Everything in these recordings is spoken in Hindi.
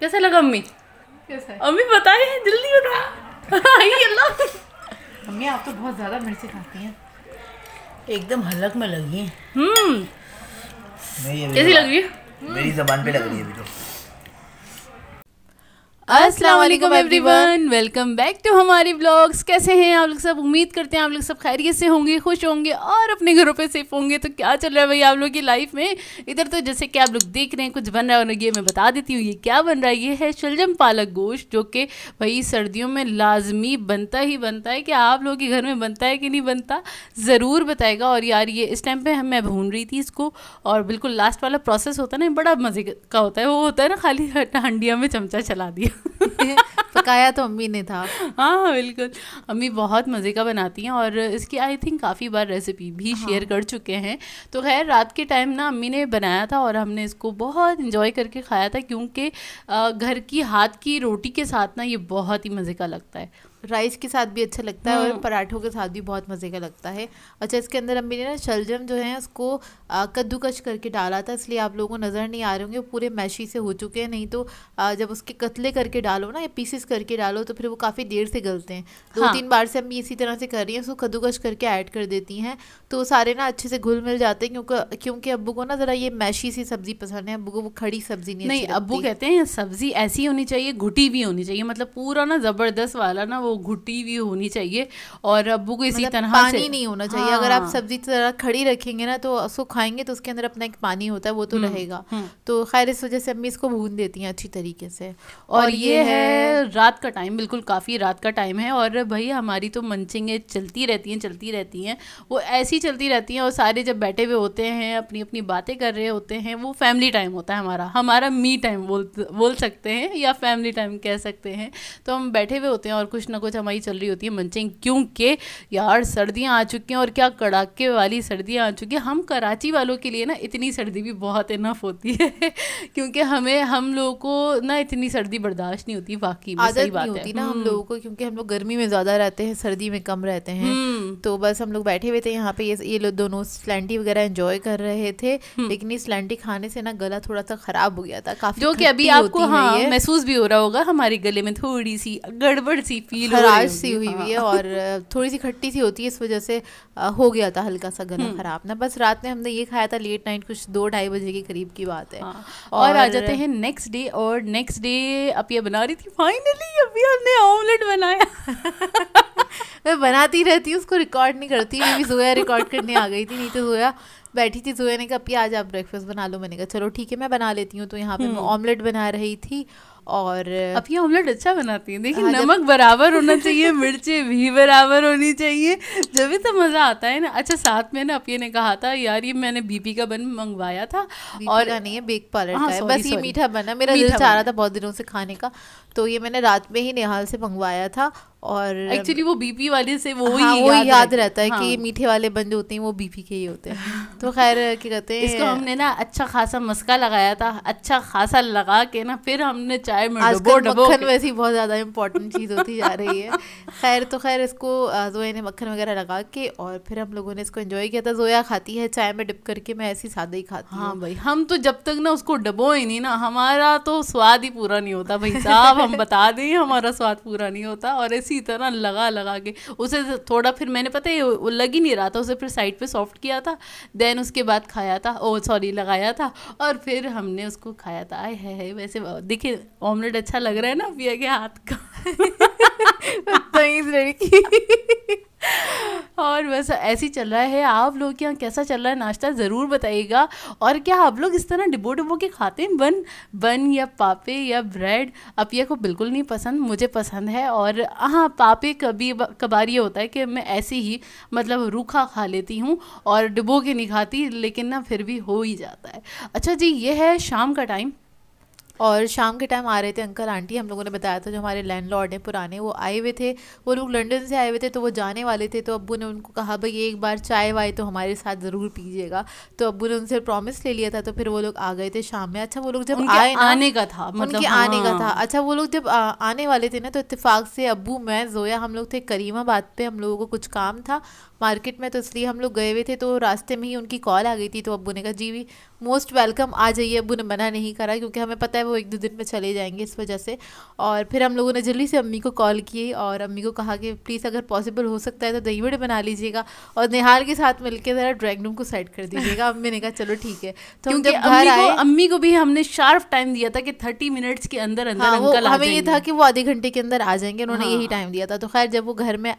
कैसा लगा अम्मी अम्मी बताए जल्दी बताओ अम्मी आप तो बहुत ज़्यादा मिर्ची खाती हैं एकदम हलक में लगी हैं हम्म। कैसी लग रही है मेरी जबान पे लग रही है अभी तो अस्सलाम वालेकुम एवरीवन वेलकम बैक टू हमारे ब्लॉग्स कैसे हैं आप लोग सब उम्मीद करते हैं आप लोग सब खैरियत से होंगे खुश होंगे और अपने घरों पे सेफ होंगे तो क्या चल रहा है भाई आप लोगों की लाइफ में इधर तो जैसे कि आप लोग देख रहे हैं कुछ बन रहा है ये मैं बता देती हूँ ये क्या बन रहा है ये है शलजम पालक गोश्त जो कि भाई सर्दियों में लाजमी बनता ही बनता है कि आप लोगों के घर में बनता है कि नहीं बनता ज़रूर बताएगा और यार ये इस टाइम पर मैं भून रही थी इसको और बिल्कुल लास्ट वाला प्रोसेस होता है ना बड़ा मज़े का होता है वो होता है ना खाली हंडिया में चमचा चला दिया पकाया तो अम्मी ने था हाँ बिल्कुल अम्मी बहुत मज़े का बनाती हैं और इसकी आई थिंक काफ़ी बार रेसिपी भी हाँ। शेयर कर चुके हैं तो खैर रात के टाइम ना अम्मी ने बनाया था और हमने इसको बहुत इंजॉय करके खाया था क्योंकि घर की हाथ की रोटी के साथ ना ये बहुत ही मज़े का लगता है राइस के साथ भी अच्छा लगता है और हम्म। पराठों के साथ भी बहुत मज़े का लगता है अच्छा इसके अंदर अम्मी ने ना शलजम जो है उसको कद्दूकश करके डाला था इसलिए आप लोगों को नज़र नहीं आ रहे होंगे पूरे मैशी से हो चुके हैं नहीं तो आ, जब उसके कतले करके डालो ना या पीसेस करके डालो तो फिर वो काफ़ी देर से गलते हैं दो हाँ। तीन बार से अम्मी इसी तरह से कर रही हैं उसको कद्दूकश करके ऐड कर देती हैं तो सारे ना अच्छे से घुल मिल जाते हैं क्योंकि क्योंकि अबू को ना ज़रा ये मैशी सी सब्ज़ी पसंद है अबू को वो खड़ी सब्ज़ी नहीं अबू कहते हैं सब्ज़ी ऐसी होनी चाहिए घुटी भी होनी चाहिए मतलब पूरा ना ज़बरदस्त वाला ना वो घुटी हुई होनी चाहिए और अब को इसी मतलब तरह पानी से नहीं होना चाहिए हाँ। अगर आप हाँ। सब्जी तरह खड़ी रखेंगे ना तो उसको खाएंगे तो उसके अंदर अपना एक पानी होता है वो तो हम्म, रहेगा हम्म। तो खैर इस वजह से अम्मी इसको भून देती हैं अच्छी तरीके से और ये है रात का टाइम बिल्कुल काफ़ी रात का टाइम है और भाई हमारी तो मंचिंगें चलती रहती हैं चलती रहती हैं वो ऐसी चलती रहती हैं और सारे जब बैठे हुए होते हैं अपनी अपनी बातें कर रहे होते हैं वो फैमिली टाइम होता है हमारा हमारा मी टाइम बोल बोल सकते हैं या फैमिली टाइम कह सकते हैं तो हम बैठे हुए होते हैं और कुछ ना ना कुछ हमारी चल रही होती है मंचिंग क्योंकि यार सर्दियाँ आ चुकी हैं और क्या कड़ाके वाली सर्दियाँ आ चुकी हैं हम कराची वालों के लिए ना इतनी सर्दी भी बहुत इनफ होती है क्योंकि हमें हम लोगों को ना इतनी सर्दी बर्दाश्त नहीं होती वाकई सही बात होती ना हम हम्म। लोगों को क्योंकि हम लोग गर्मी में ज़्यादा रहते हैं सर्दी में कम रहते हैं हम्म। तो बस हम लोग बैठे हुए थे यहाँ पे ये ये लोग दोनों स्लैंडी वगैरह एंजॉय कर रहे थे हम्म। लेकिन ये स्लैंडी खाने से ना गला थोड़ा सा ख़राब हो गया था काफ़ी जो कि अभी आपको हाँ महसूस भी हो रहा होगा हमारे गले में थोड़ी सी गड़बड़ सी फील फील खराश सी हुई हुई है हाँ। और थोड़ी सी खट्टी सी होती है इस वजह से हो गया था हल्का सा गला हम्म। खराब ना बस रात में हमने ये खाया था लेट नाइट कुछ दो ढाई बजे के करीब की बात है हाँ। और आ जाते हैं नेक्स्ट डे और नेक्स्ट डे अब अपिया बना रही थी फाइनली अभी हमने ऑमलेट बनाया मैं बनाती रहती हूँ उसको रिकॉर्ड नहीं करती मैं भी जोया रिकॉर्ड करने आ गई थी नहीं तो जोया बैठी थी जोया ने कहा अभी आज आप ब्रेकफास्ट बना लो मैंने कहा चलो ठीक है मैं बना लेती हूँ तो यहाँ पे मैं ऑमलेट हम्म। बना रही थी और आपकी ऑमलेट अच्छा बनाती है देखिए हाँ, नमक बराबर होना चाहिए मिर्चें भी बराबर होनी चाहिए जब भी तो मज़ा आता है ना अच्छा साथ में ना अपिया ने कहा था यार ये मैंने बीपी का बन मंगवाया था और नहीं है बेक पार्लर हाँ, का है बस ये मीठा बना मेरा दिल चाह रहा था बहुत दिनों से खाने का तो ये मैंने रात में ही निहाल से मंगवाया था और एक्चुअली वो बीपी वाले से वो हाँ, ही वो याद, याद रहता है हाँ. कि मीठे वाले जो होते हैं वो बीपी के ही होते हैं तो खैर क्या कहते हैं इसको हमने ना अच्छा खासा मस्का लगाया था अच्छा खासा लगा के ना फिर हमने चाय में डबो डबो मक्खन वैसी बहुत ज़्यादा इम्पोर्टेंट चीज़ होती जा रही है खैर तो खैर इसको जोया ने मक्खन वगैरह लगा के और फिर हम लोगों ने इसको एंजॉय किया था जोया खाती है चाय में डिप करके मैं ऐसी सादा ही खाती हाँ भाई हम तो जब तक ना उसको डबो ही नहीं ना हमारा तो स्वाद ही पूरा नहीं होता भाई साहब हम बता दें हमारा स्वाद पूरा नहीं होता और इस इसी तरह लगा लगा के उसे थोड़ा फिर मैंने पता है वो लग ही नहीं रहा था उसे फिर साइड पे सॉफ्ट किया था देन उसके बाद खाया था ओ सॉरी लगाया था और फिर हमने उसको खाया था आए है, है वैसे देखिए ऑमलेट अच्छा लग रहा है ना पिया के हाथ का तो और बस ऐसे ही चल रहा है आप लोग के यहाँ कैसा चल रहा है नाश्ता ज़रूर बताइएगा और क्या आप लोग इस तरह डिबो डिबो के खाते हैं बन बन या पापे या ब्रेड अपिया को बिल्कुल नहीं पसंद मुझे पसंद है और हाँ पापे कभी कभार ये होता है कि मैं ऐसे ही मतलब रूखा खा लेती हूँ और डिबो के नहीं खाती लेकिन ना फिर भी हो ही जाता है अच्छा जी ये है शाम का टाइम और शाम के टाइम आ रहे थे अंकल आंटी हम लोगों ने बताया था जो हमारे लैंड लॉर्ड हैं पुराने वो आए हुए थे वो लोग लंडन से आए हुए थे तो वो जाने वाले थे तो अबू ने उनको कहा भाई एक बार चाय वाय तो हमारे साथ ज़रूर पीजिएगा तो अबू ने उनसे प्रॉमिस ले लिया था तो फिर वो लोग आ गए थे शाम में अच्छा वो लोग जब आए आने का था मतलब उनके आने का हाँ। था अच्छा वो लोग जब आने वाले थे ना तो इतफाक से अबू मैं जोया हम लोग थे करीमाबाद पर हम लोगों को कुछ काम था मार्केट में तो इसलिए हम लोग गए हुए थे तो रास्ते में ही उनकी कॉल आ गई थी तो अब्बू ने कहा जी वी मोस्ट वेलकम आ जाइए अब्बू ने मना नहीं करा क्योंकि हमें पता है वो एक दो दिन में चले जाएंगे इस वजह से और फिर हम लोगों ने जल्दी से अम्मी को कॉल की और अम्मी को कहा कि प्लीज़ अगर पॉसिबल हो सकता है तो दही बड़े बना लीजिएगा और निहाल के साथ मिलकर ज़रा ड्राइंग रूम को सेट कर दीजिएगा अम्मी ने कहा चलो ठीक है तो हम जब घर आए अम्मी को भी हमने शार्प टाइम दिया था कि थर्टी मिनट्स के अंदर अंदर हाँ, हमें ये था कि वो आधे घंटे के अंदर आ जाएंगे उन्होंने हाँ। यही टाइम दिया था तो खैर जब वो घर में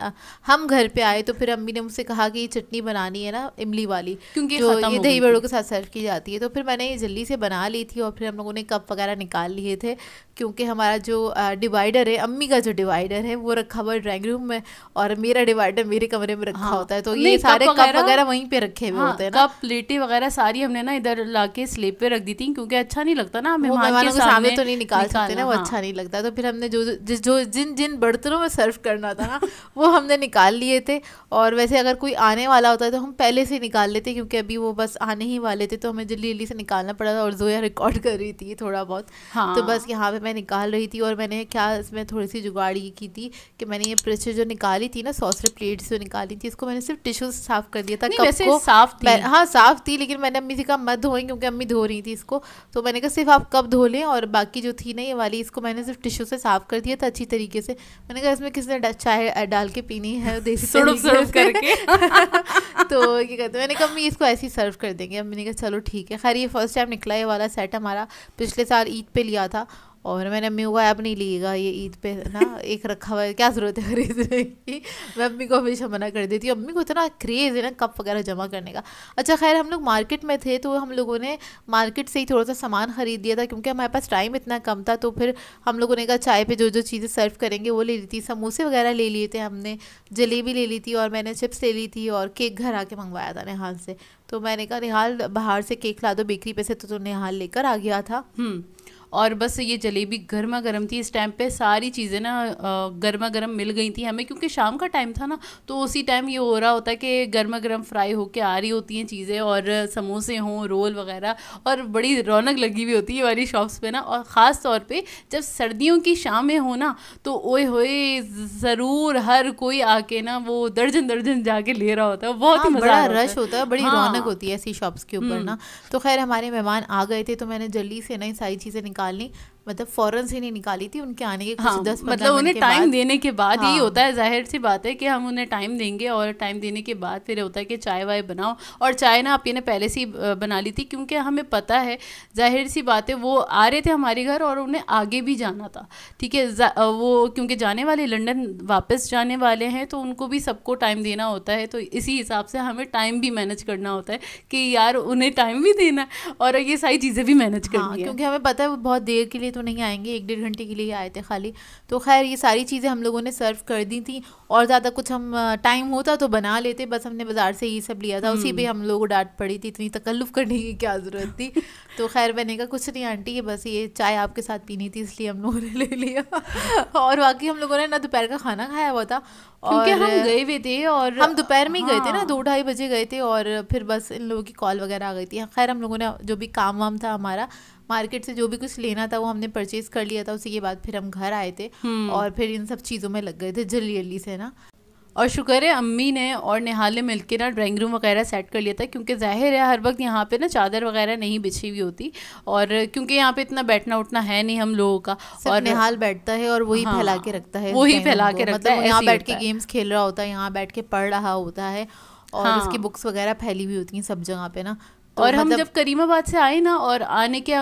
हम घर पर आए तो फिर अम्मी ने मुझसे कहा कि ये चटनी बनानी है ना इमली वाली क्योंकि जो ये दही बड़ों के साथ सर्व की जाती है तो फिर मैंने ये जल्दी से बना ली थी और फिर हम लोगों ने कप वगैरह निकाल लिए थे क्योंकि हमारा जो डिवाइडर है अम्मी का जो डिवाइडर है वो रखा हुआ है ड्राइंग रूम में और मेरा डिवाइडर मेरे कमरे में रखा हाँ, होता है तो ये सारे कप वगैरह वहीं पे रखे हुए हाँ, होते हैं कप प्लेटें वगैरह सारी हमने ना इधर ला के स्लेब पे रख दी थी क्योंकि अच्छा नहीं लगता ना मेहमानों के सामने तो नहीं निकाल सकते ना वो हाँ। अच्छा नहीं लगता तो फिर हमने जो जो जिन जिन बर्तनों में सर्व करना था ना वो हमने निकाल लिए थे और वैसे से अगर कोई आने वाला होता है तो हम पहले से निकाल लेते क्योंकि अभी वो बस आने ही वाले थे तो हमें जल्दी जल्दी से निकालना पड़ा था और जोया रिकॉर्ड कर रही थी थोड़ा बहुत हाँ। तो बस यहाँ पे मैं निकाल रही थी और मैंने क्या इसमें थोड़ी सी जुगाड़ ये की थी कि मैंने ये प्रेशर जो निकाली थी ना सॉसर प्लेट जो निकाली थी इसको मैंने सिर्फ टिश्यू साफ कर दिया था को साफ थी हाँ साफ थी लेकिन मैंने अम्मी से कहा मत धोएं क्योंकि अम्मी धो रही थी इसको तो मैंने कहा सिर्फ आप कब धो लें और बाकी जो थी ना ये वाली इसको मैंने सिर्फ टिश्यू से साफ कर दिया था अच्छी तरीके से मैंने कहा इसमें किसने चाय डाल के पीनी है देसी सुड़ुप सुड़ुप करके जाएंगे तो ये कहते हैं मैंने कहा मम्मी इसको ऐसे ही सर्व कर देंगे ने कहा चलो ठीक है खैर ये फर्स्ट टाइम निकला ये वाला सेट हमारा पिछले साल ईद पे लिया था और मैंने अम्मी को ऐप नहीं लिएगा ये ईद पे ना एक रखा हुआ है क्या ज़रूरत है खरीदने की मैं अम्मी को हमेशा मना कर देती हूँ अम्मी को इतना क्रेज़ है ना कप वगैरह जमा करने का अच्छा खैर हम लोग मार्केट में थे तो हम लोगों ने मार्केट से ही थोड़ा सा सामान ख़रीद दिया था क्योंकि हमारे पास टाइम इतना कम था तो फिर हम लोगों ने कहा चाय पर जो जो चीज़ें सर्व करेंगे वो ले ली थी समोसे वगैरह ले लिए थे हमने जलेबी ले ली थी और मैंने चिप्स ले ली थी और केक घर आके मंगवाया था निहाल से तो मैंने कहा निहाल बाहर से केक ला दो बेकरी पे से तो निहाल लेकर आ गया था हम्म। और बस ये जलेबी गर्मा गर्म थी इस टाइम पे सारी चीज़ें ना गर्मा गर्म मिल गई थी हमें क्योंकि शाम का टाइम था ना तो उसी टाइम ये हो रहा होता है कि गर्मा गर्म फ्राई होके आ रही होती हैं चीज़ें और समोसे हों रोल वगैरह और बड़ी रौनक लगी हुई होती है हमारी शॉप्स पर ना और ख़ास तौर पर जब सर्दियों की शामें हो ना तो ओए होए ज़रूर हर कोई आके ना वो दर्जन दर्जन जाके ले रहा होता है बहुत ही हाँ, बड़ा रश होता है बड़ी हाँ। रौनक होती है ऐसी शॉप्स के ऊपर ना हम्म। तो खैर हमारे मेहमान आ गए थे तो मैंने जल्दी से ना सारी चीज़ें निकाल ली मतलब फौरन से नहीं निकाली थी उनके आने के कुछ हाँ, दस मतलब उन्हें टाइम देने के बाद हाँ, यही होता है जाहिर सी बात है कि हम उन्हें टाइम देंगे और टाइम देने के बाद फिर होता है कि चाय वाय बनाओ और चाय ना आपने पहले से ही बना ली थी क्योंकि हमें पता है जाहिर सी बात है वो आ रहे थे हमारे घर और उन्हें आगे भी जाना था ठीक है वो क्योंकि जाने वाले लंडन वापस जाने वाले हैं तो उनको भी सबको टाइम देना होता है तो इसी हिसाब से हमें टाइम भी मैनेज करना होता है कि यार उन्हें टाइम भी देना और ये सारी चीज़ें भी मैनेज हाँ, करनी है क्योंकि हमें पता है वो बहुत देर के लिए तो नहीं आएंगे एक डेढ़ घंटे के लिए आए थे खाली तो खैर ये सारी चीज़ें हम लोगों ने सर्व कर दी थी और ज़्यादा कुछ हम टाइम होता तो बना लेते बस हमने बाज़ार से ये सब लिया था उसी पर हम्म। हम लोग डांट पड़ी थी इतनी तकल्लुफ़ करने की क्या ज़रूरत थी तो खैर मैंने कहा कुछ नहीं आंटी ये बस ये चाय आपके साथ पीनी थी इसलिए हम लोगों ने ले लिया और बाकी हम लोगों ने ना दोपहर का खाना खाया हुआ था और हम गए हुए थे और हम दोपहर में ही गए थे ना हाँ। दो ढाई बजे गए थे और फिर बस इन लोगों की कॉल वगैरह आ गई थी खैर हम लोगों ने जो भी काम वाम था हमारा मार्केट से जो भी कुछ लेना था वो हमने परचेज कर लिया था उसी के बाद फिर हम घर आए थे हम्म। और फिर इन सब चीज़ों में लग गए थे जल्दी जल्दी से ना और शुक्र है अम्मी ने और नेहाल ने मिलकर ना ड्राइंग रूम वगैरह सेट कर लिया था क्योंकि जाहिर है हर वक्त यहाँ पे ना चादर वगैरह नहीं बिछी हुई होती और क्योंकि यहाँ पे इतना बैठना उठना है नहीं हम लोगों का और नेहाल बैठता है और वही हाँ, फैला के रखता है वही फैला के रखता मतलब है यहाँ बैठ के गेम्स खेल रहा होता है यहाँ बैठ के पढ़ रहा होता है और हाँ। उसकी बुक्स वगैरह फैली हुई होती हैं सब जगह पे ना तो और मतलब... हम जब करीमाबाद से आए ना और आने के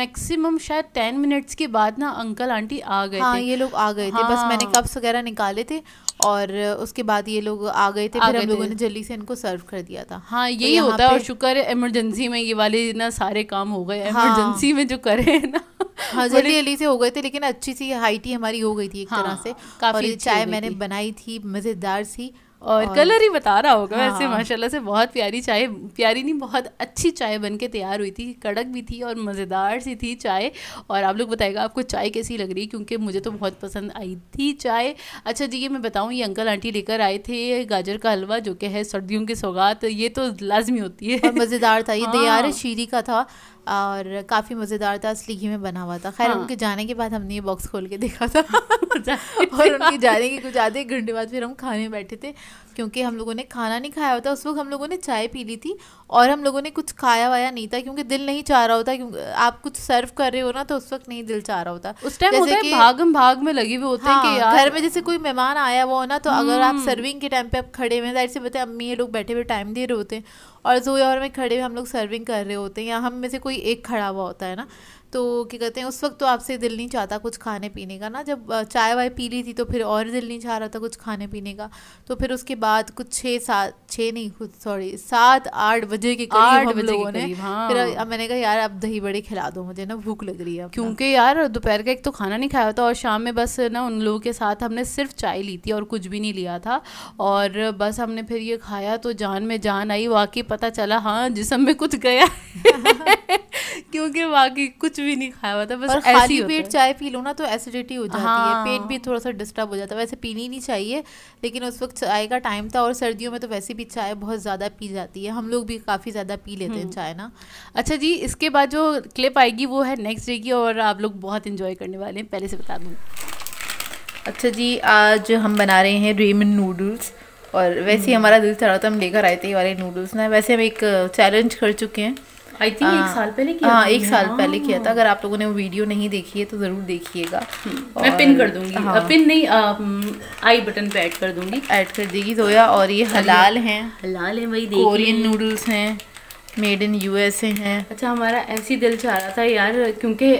मैक्सिमम शायद टेन मिनट्स के बाद ना अंकल आंटी आ गए हाँ थे। ये लोग आ गए हाँ। थे बस मैंने कप्स हाँ। वगैरह निकाले थे और उसके बाद ये लोग आ गए थे आ फिर हम लोगों ने जल्दी से इनको सर्व कर दिया था हाँ तो यही तो होता है और शुक्र है इमरजेंसी में ये वाले ना सारे काम हो गए इमरजेंसी हाँ। में जो करे है ना हाँ जल्दी जल्दी से हो गए थे लेकिन अच्छी सी हाइटी हमारी हो गई थी एक तरह हाँ, से काफी चाय मैंने बनाई थी मज़ेदार सी और, कलर ही बता रहा होगा हाँ। वैसे माशाल्लाह से बहुत प्यारी चाय प्यारी नहीं बहुत अच्छी चाय बन के तैयार हुई थी कड़क भी थी और मज़ेदार सी थी चाय और आप लोग बताएगा आपको चाय कैसी लग रही क्योंकि मुझे तो बहुत पसंद आई थी चाय अच्छा जी ये मैं बताऊँ ये अंकल आंटी लेकर आए थे गाजर का हलवा जो कि है सर्दियों की सौगात ये तो लाजमी होती है मज़ेदार था ये हाँ। दया शीरी का था और काफ़ी मज़ेदार था असली घी में बना हुआ था खैर हाँ। उनके जाने के बाद हमने ये बॉक्स खोल के देखा था और उनके जाने के कुछ आधे घंटे बाद फिर हम खाने बैठे थे क्योंकि हम लोगों ने खाना नहीं खाया होता उस वक्त हम लोगों ने चाय पी ली थी और हम लोगों ने कुछ खाया वाया नहीं था क्योंकि दिल नहीं चाह रहा होता क्योंकि आप कुछ सर्व कर रहे हो ना तो उस वक्त नहीं दिल चाह रहा होता उस टाइम होता है भाग भाग में लगी हुई होती है हाँ, घर में जैसे कोई मेहमान आया हुआ हो ना तो अगर आप सर्विंग हम्म। के टाइम पे आप खड़े हुए जाहिर से बताए अम्मी ये लोग बैठे हुए टाइम दे रहे होते हैं और जो और में खड़े हुए हम लोग सर्विंग कर रहे होते हैं या हम में से कोई एक खड़ा हुआ होता है ना तो क्या कहते हैं उस वक्त तो आपसे दिल नहीं चाहता कुछ खाने पीने का ना जब चाय वाय पी ली थी तो फिर और दिल नहीं चाह रहा था कुछ खाने पीने का तो फिर उसके बाद कुछ छः सात छः नहीं खुद सॉरी सात आठ बजे के आठ बजे लोगों ने हाँ। फिर अब मैंने कहा यार अब दही बड़े खिला दो मुझे ना भूख लग रही है क्योंकि यार दोपहर का एक तो खाना नहीं खाया था और शाम में बस ना उन लोगों के साथ हमने सिर्फ चाय ली थी और कुछ भी नहीं लिया था और बस हमने फिर ये खाया तो जान में जान आई वाकई पता चला हाँ जिसम में कुछ गया क्योंकि वाकई कुछ कुछ भी नहीं खाया हुआ था बस खाली पेट चाय पी लो ना तो एसिडिटी हो जाती हाँ। है पेट भी थोड़ा सा डिस्टर्ब हो जाता है वैसे पीनी नहीं चाहिए लेकिन उस वक्त चाय का टाइम था और सर्दियों में तो वैसे भी चाय बहुत ज़्यादा पी जाती है हम लोग भी काफ़ी ज़्यादा पी लेते हैं हम्म। चाय ना अच्छा जी इसके बाद जो क्लिप आएगी वो है नेक्स्ट डे की और आप लोग बहुत इन्जॉय करने वाले हैं पहले से बता दूँ अच्छा जी आज हम बना रहे हैं रेमन नूडल्स और वैसे ही हम्म। हमारा दिल चढ़ा था तो हम लेकर आए थे ये वाले नूडल्स ना वैसे हम एक चैलेंज कर चुके हैं आई थिंक एक हाँ। साल पहले किया हाँ एक साल हाँ। पहले किया था अगर आप लोगों ने वो वीडियो नहीं देखी है तो ज़रूर देखिएगा हम्म। मैं पिन कर दूंगी हाँ। पिन नहीं आई बटन पे ऐड कर दूंगी ऐड कर देगी जोया और ये हलाल हैं हलाल है वही कोरियन नूडल्स हैं मेड इन ए हैं अच्छा हमारा ऐसी दिल चाह रहा था यार क्योंकि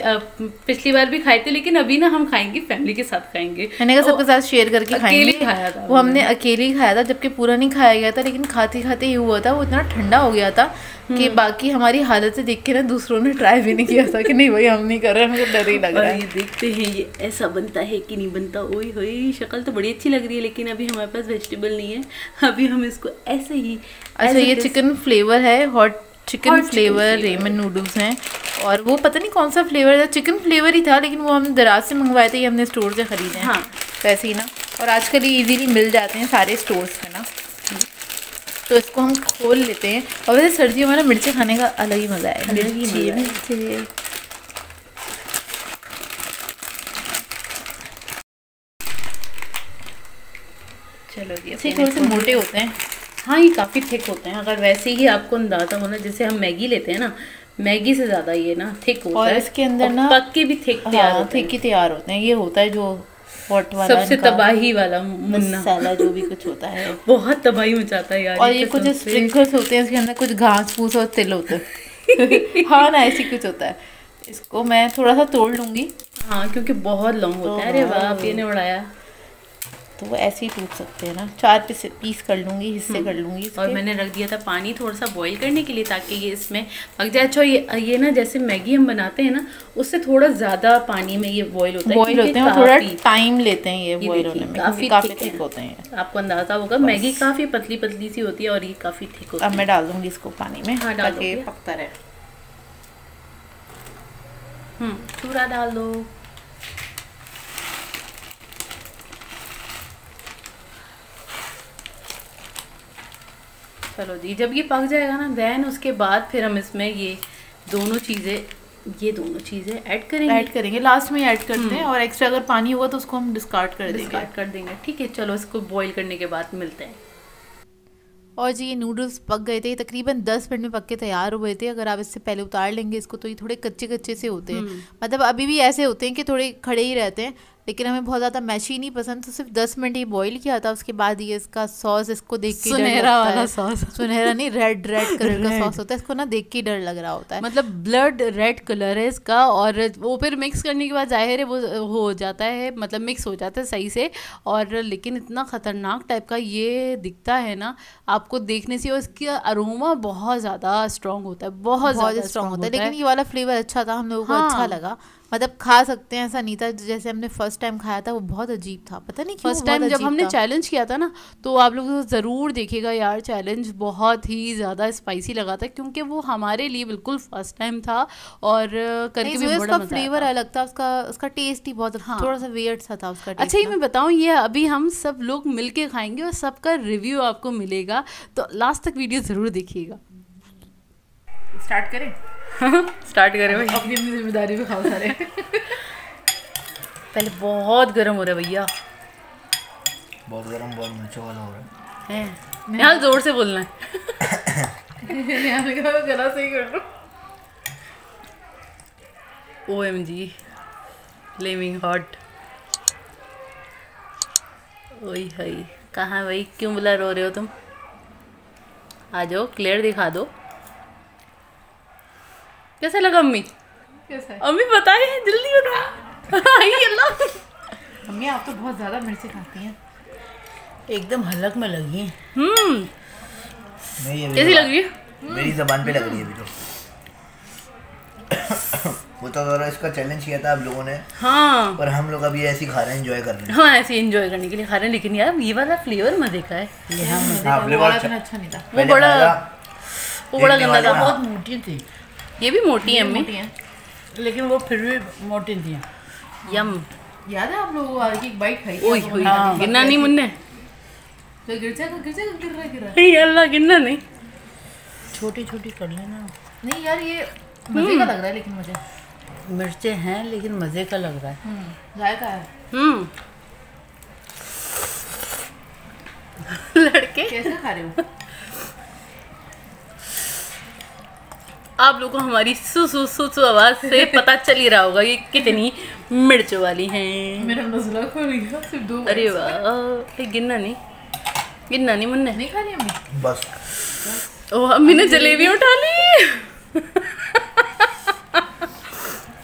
पिछली बार भी खाए थे लेकिन अभी ना हम खाएंगे फैमिली के साथ खाएंगे मैंने कहा सबके साथ शेयर करके खाएंगे खाया था वो हमने अकेले ही खाया था जबकि पूरा नहीं खाया गया था लेकिन खाते खाते ये हुआ था वो इतना ठंडा हो गया था कि हम्म। बाकी हमारी हालत से देख के ना दूसरों ने ट्राई भी नहीं किया था कि नहीं भाई हम नहीं कर रहे हमें डर ही लग रहा है देखते हैं ये ऐसा बनता है कि नहीं बनता ओई हो शक्ल तो बड़ी अच्छी लग रही है लेकिन अभी हमारे पास वेजिटेबल नहीं है अभी हम इसको ऐसे ही अच्छा ये चिकन फ्लेवर है hot chicken flavour ramen noodles हैं और वो पता नहीं कौन सा फ्लेवर था चिकन फ्लेवर ही था लेकिन वो हम दराज से मंगवाए थे ये हमने स्टोर से ख़रीदे हैं हाँ वैसे तो ही ना और आजकल ये इजीली मिल जाते हैं सारे स्टोर्स में ना तो इसको हम खोल लेते हैं और वैसे सर्दियों में ना मिर्ची खाने का अलग ही मज़ा है चलो जी थोड़े से मोटे होते हैं हाँ ये काफ़ी थिक होते हैं अगर वैसे ही आपको अंदाजा होना जैसे हम मैगी लेते हैं ना मैगी से ज़्यादा ये ना थिक होता और है इसके अंदर ना पक के भी थिक हाँ, तैयार हाँ, थिक ही तैयार होते हैं ये होता है जो पॉट वाला सबसे तबाही वाला मुन्ना मसाला जो भी कुछ होता है बहुत तबाही मचाता है यार और ये कुछ स्प्रिंकल्स होते हैं इसके अंदर कुछ घास फूस और तिल होते हैं हाँ ना ऐसी कुछ होता है इसको मैं थोड़ा सा तोड़ लूँगी हाँ क्योंकि बहुत लॉन्ग होता तो है अरे हाँ। वाह आप ये ने उड़ाया तो वो ऐसे ही टूट सकते हैं ना चार पीस पीस कर लूँगी हिस्से हम्म। कर लूँगी और मैंने रख दिया था पानी थोड़ा सा बॉईल करने के लिए ताकि ये इसमें पक जाए अच्छा ये ये ना जैसे मैगी हम बनाते हैं ना उससे थोड़ा ज़्यादा पानी में ये बॉईल होता है बॉईल होते हैं थोड़ा टाइम लेते हैं ये बॉयल होने में काफ़ी काफ़ी थिक होते हैं आपको अंदाज़ा होगा मैगी काफ़ी पतली पतली सी होती है और ये काफ़ी थिक होती है मैं डाल दूँगी इसको पानी में हाँ डाल पकता रहे हम्म, पूरा डाल दो चलो जी जब ये पक जाएगा ना देन उसके बाद फिर हम इसमें ये दोनों चीज़ें ये दोनों चीज़ें ऐड करेंगे ऐड करेंगे लास्ट में ऐड करते हम्म। हैं और एक्स्ट्रा अगर पानी हुआ तो उसको हम डिस्कार्ड कर देंगे डिस्कार्ड कर देंगे ठीक है चलो इसको बॉईल करने के बाद मिलते हैं और जी ये नूडल्स पक गए थे तकरीबन दस मिनट में पक के तैयार हुए थे अगर आप इससे पहले उतार लेंगे इसको तो ये थोड़े कच्चे कच्चे से होते हैं हम्म। मतलब अभी भी ऐसे होते हैं कि थोड़े खड़े ही रहते हैं लेकिन हमें बहुत ज़्यादा मैशी नहीं पसंद तो सिर्फ दस मिनट ही बॉईल किया था उसके बाद ये इसका सॉस इसको देख के सुनहरा वाला सॉस सुनहरा नहीं रेड रेड कलर का सॉस होता है इसको ना देख के डर लग रहा होता है मतलब ब्लड रेड कलर है इसका और वो फिर मिक्स करने के बाद जाहिर है वो हो जाता है मतलब मिक्स हो जाता है सही से और लेकिन इतना ख़तरनाक टाइप का ये दिखता है ना आपको देखने से और इसका अरोमा बहुत ज़्यादा स्ट्रॉन्ग होता है बहुत ज़्यादा स्ट्रॉन्ग होता है लेकिन ये वाला फ्लेवर अच्छा था हम लोगों को अच्छा हाँ। लगा मतलब खा सकते हैं ऐसा नहीं था जैसे हमने फर्स्ट टाइम खाया था वो बहुत अजीब था पता नहीं फर्स्ट टाइम जब हमने चैलेंज किया था ना तो आप लोग ज़रूर देखेगा यार चैलेंज बहुत ही ज़्यादा स्पाइसी लगा था क्योंकि वो हमारे लिए बिल्कुल फर्स्ट टाइम था और करके भी बड़ा उसका फ्लेवर अलग था उसका उसका टेस्ट ही बहुत हाँ। थोड़ा सा वियर्ड सा था उसका अच्छा ये मैं बताऊँ ये अभी हम सब लोग मिल खाएंगे और सबका रिव्यू आपको मिलेगा तो लास्ट तक वीडियो ज़रूर देखिएगा स्टार्ट करें स्टार्ट करें भाई अपनी अपनी जिम्मेदारी पे खाओ सारे पहले बहुत गर्म हो रहा है भैया बहुत गर्म बहुत मिर्चों वाला हो रहा है यहाँ जोर से बोलना है गला सही कर रहा ओ एम जी लेमिंग हॉट ओए हाय कहाँ भाई क्यों बुला रो रहे हो तुम आ जाओ क्लियर दिखा दो कैसा लगा अम्मी अम्मी बताए जल्दी बताओ अम्मी आप तो बहुत ज़्यादा मिर्च खाती हैं एकदम हलक में लगी है हम्म। कैसी लग रही है मेरी जबान पे लग रही है अभी तो वो तो ज़रा इसका चैलेंज किया था आप लोगों ने हाँ पर हम लोग अभी ऐसी खा रहे हैं एंजॉय कर रहे हैं हाँ ऐसे एंजॉय करने के लिए खा रहे हैं लेकिन यार ये वाला फ्लेवर मजे का है ये हाँ, मजे का बड़ा अच्छा नहीं था वो बड़ा वो बड़ा गंदा था बहुत मोटी थी ये भी मोटी है अम्मी लेकिन वो फिर भी मोटी थी यम याद है आप लोगों को एक बाइट खाई ओए तो ओए गिनना नहीं मुन्ने तो गिर जाएगा गिर जाएगा गिर रहा गिर रहा ये अल्लाह गिनना नहीं छोटी छोटी कर लेना नहीं यार ये मज़े का हम्म। लग रहा है लेकिन मुझे मिर्चे हैं लेकिन मज़े का लग रहा है हम्म, जायका है हम्म लड़के कैसे खा रहे हो आप लोगों को हमारी सु सु सु सु आवाज़ से पता चल ही रहा होगा ये कितनी मिर्च वाली है मेरा नजला खो रही है सिर्फ दो अरे वाह ये गिनना नहीं गिनना नहीं मुन्ने नहीं खा रही अम्मी बस ओ अम्मी ने जलेबी उठा ली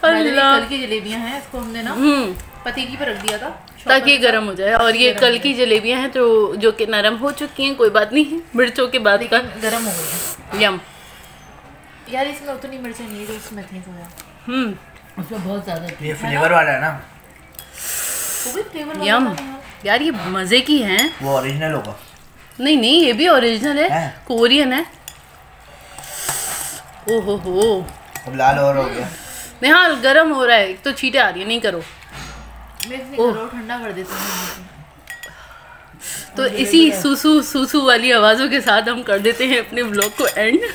अल्लाह कल की जलेबियां हैं इसको हमने ना हम्म पतीली पर रख दिया था ताकि ये गर्म हो जाए और ये कल की जलेबियां हैं तो जो कि नरम हो चुकी हैं कोई बात नहीं मिर्चों के बाद का गर्म हो गई यम यार तो तो इसमें उतनी मिर्च नहीं है उसमें थी थोड़ा हम्म उसमें बहुत ज़्यादा ये फ्लेवर वाला है ना वो भी फ्लेवर वाला यम यार ये मज़े की हैं वो ओरिजिनल होगा नहीं नहीं ये भी ओरिजिनल है, कोरियन है ओ हो हो अब लाल और हो गया नहीं हाँ गर्म हो रहा है एक तो छींटे आ रही है नहीं करो ठंडा कर देते हैं तो इसी सुसु सुसु वाली आवाज़ों के साथ हम कर देते हैं अपने ब्लॉग को एंड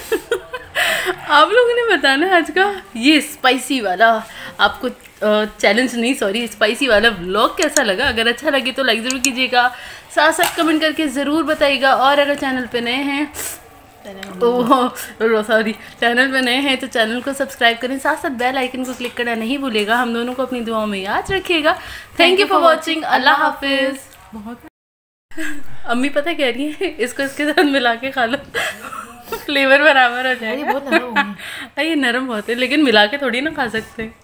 आप लोगों ने बताना आज का ये स्पाइसी वाला आपको चैलेंज नहीं सॉरी स्पाइसी वाला व्लॉग कैसा लगा अगर अच्छा लगे तो लाइक ज़रूर कीजिएगा साथ साथ कमेंट करके ज़रूर बताइएगा और अगर चैनल पे नए हैं तो सॉरी चैनल पे नए हैं तो चैनल को सब्सक्राइब करें साथ साथ बेल आइकन को क्लिक करना नहीं भूलेगा हम दोनों को अपनी दुआओं में याद रखिएगा थैंक यू फॉर वॉचिंग अल्लाह हाफिज़ बहुत अम्मी पता कह रही है इसको इसके साथ मिला के खा लो फ्लेवर बराबर हो जाएगा बहुत नरम ये नरम बहुत है लेकिन मिला के थोड़ी ना खा सकते